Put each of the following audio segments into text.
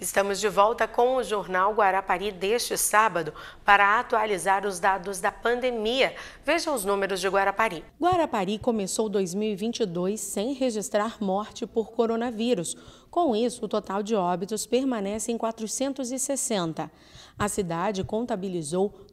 Estamos de volta com o Jornal Guarapari deste sábado para atualizar os dados da pandemia. Veja os números de Guarapari. Guarapari começou 2022 sem registrar morte por coronavírus. Com isso, o total de óbitos permanece em 460. A cidade contabilizou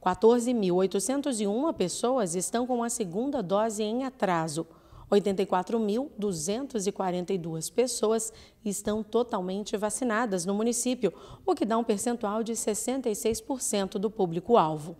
14.801 pessoas estão com a segunda dose em atraso. 84.242 pessoas estão totalmente vacinadas no município, o que dá um percentual de 66% do público-alvo.